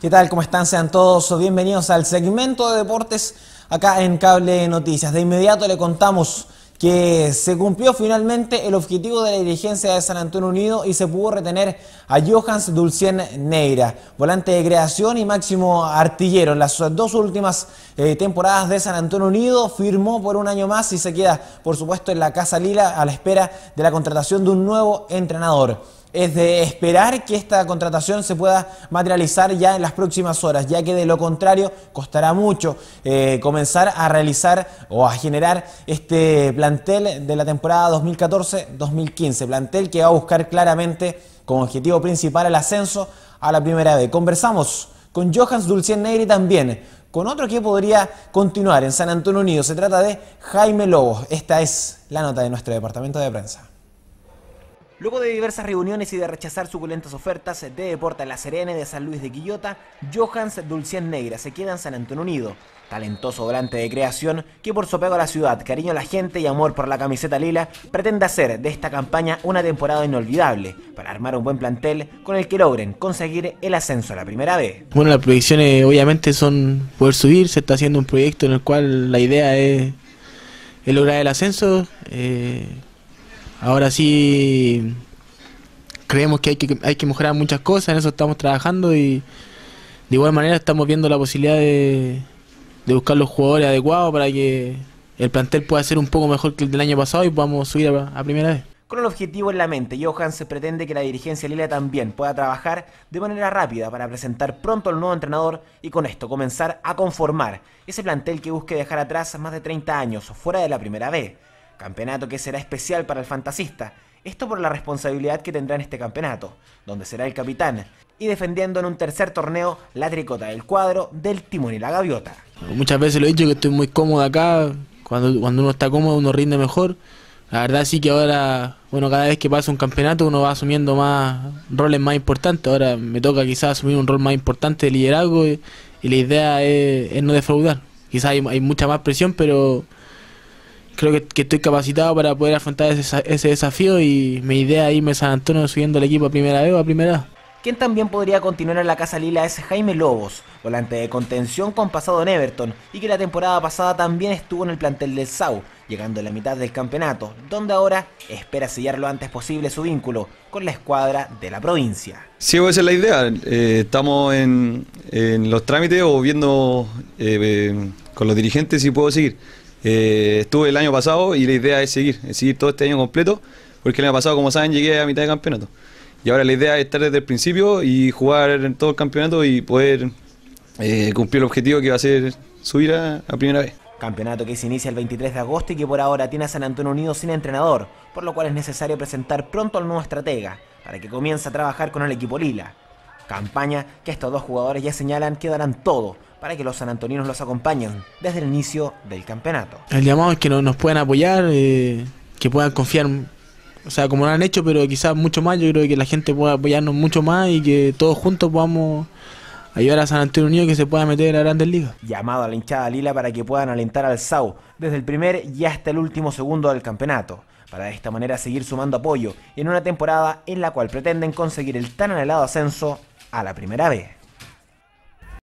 ¿Qué tal? ¿Cómo están? Sean todos bienvenidos al segmento de deportes acá en Cable Noticias. De inmediato le contamos que se cumplió finalmente el objetivo de la dirigencia de San Antonio Unido y se pudo retener a Johans Dulcien Neira, volante de creación y máximo artillero. En las dos últimas eh, temporadas de San Antonio Unido firmó por un año más y se queda, por supuesto, en la Casa Lila a la espera de la contratación de un nuevo entrenador es de esperar que esta contratación se pueda materializar ya en las próximas horas, ya que de lo contrario costará mucho eh, comenzar a realizar o a generar este plantel de la temporada 2014-2015, plantel que va a buscar claramente como objetivo principal el ascenso a la primera B. Conversamos con Johans Dulcien Negri también, con otro que podría continuar en San Antonio Unido. Se trata de Jaime Lobos. Esta es la nota de nuestro departamento de prensa. Luego de diversas reuniones y de rechazar suculentas ofertas de Deportes La Serena de San Luis de Quillota, Johans Dulcián Negra se queda en San Antonio Unido. Talentoso volante de creación que por su apego a la ciudad, cariño a la gente y amor por la camiseta lila, pretende hacer de esta campaña una temporada inolvidable para armar un buen plantel con el que logren conseguir el ascenso a la primera vez. Bueno, las proyecciones obviamente son poder subir, se está haciendo un proyecto en el cual la idea es, lograr el ascenso. Eh, Ahora sí creemos que hay que, hay que mejorar muchas cosas, en eso estamos trabajando y de igual manera estamos viendo la posibilidad de, de buscar los jugadores adecuados para que el plantel pueda ser un poco mejor que el del año pasado y podamos subir a, primera vez. Con el objetivo en la mente, Johan se pretende que la dirigencia Lila también pueda trabajar de manera rápida para presentar pronto al nuevo entrenador y con esto comenzar a conformar ese plantel que busque dejar atrás más de 30 años o fuera de la primera vez campeonato que será especial para el fantasista, esto por la responsabilidad que tendrá en este campeonato, donde será el capitán, y defendiendo en un tercer torneo la tricota del cuadro del timón y la gaviota. Muchas veces lo he dicho que estoy muy cómodo acá, cuando, cuando uno está cómodo uno rinde mejor. La verdad sí que ahora, bueno, cada vez que pasa un campeonato uno va asumiendo más roles más importantes. Ahora me toca quizás asumir un rol más importante de liderazgo y, la idea es, no defraudar. Quizás hay mucha más presión, pero creo que, estoy capacitado para poder afrontar ese, desafío y mi idea es irme a San Antonio subiendo el equipo a primera vez o a primera. Quien también podría continuar en la Casa Lila es Jaime Lobos, volante de contención con pasado en Everton y que la temporada pasada también estuvo en el plantel del SAU, llegando a la mitad del campeonato, donde ahora espera sellar lo antes posible su vínculo con la escuadra de la provincia. Sí, pues esa es la idea. Eh, estamos en, los trámites o viendo eh, eh, con los dirigentes si puedo seguir. Eh, estuve el año pasado y la idea es seguir, es seguir todo este año completo, porque el año pasado, como saben, llegué a mitad de campeonato. Y ahora la idea es estar desde el principio y jugar en todo el campeonato y poder eh, cumplir el objetivo que va a ser subir a primera vez. Campeonato que se inicia el 23 de agosto y que por ahora tiene a San Antonio Unido sin entrenador, por lo cual es necesario presentar pronto al nuevo estratega, para que comience a trabajar con el equipo Lila. Campaña que estos dos jugadores ya señalan que darán todo para que los sanantoninos los acompañen desde el inicio del campeonato. El llamado es que nos puedan apoyar, eh, que puedan confiar, o sea, como lo han hecho, pero quizás mucho más. Yo creo que la gente pueda apoyarnos mucho más y que todos juntos podamos ayudar a San Antonio Unido que se pueda meter a Grandes Ligas. Llamado a la hinchada Lila para que puedan alentar al SAU desde el primer y hasta el último segundo del campeonato, para de esta manera seguir sumando apoyo en una temporada en la cual pretenden conseguir el tan anhelado ascenso a la primera vez.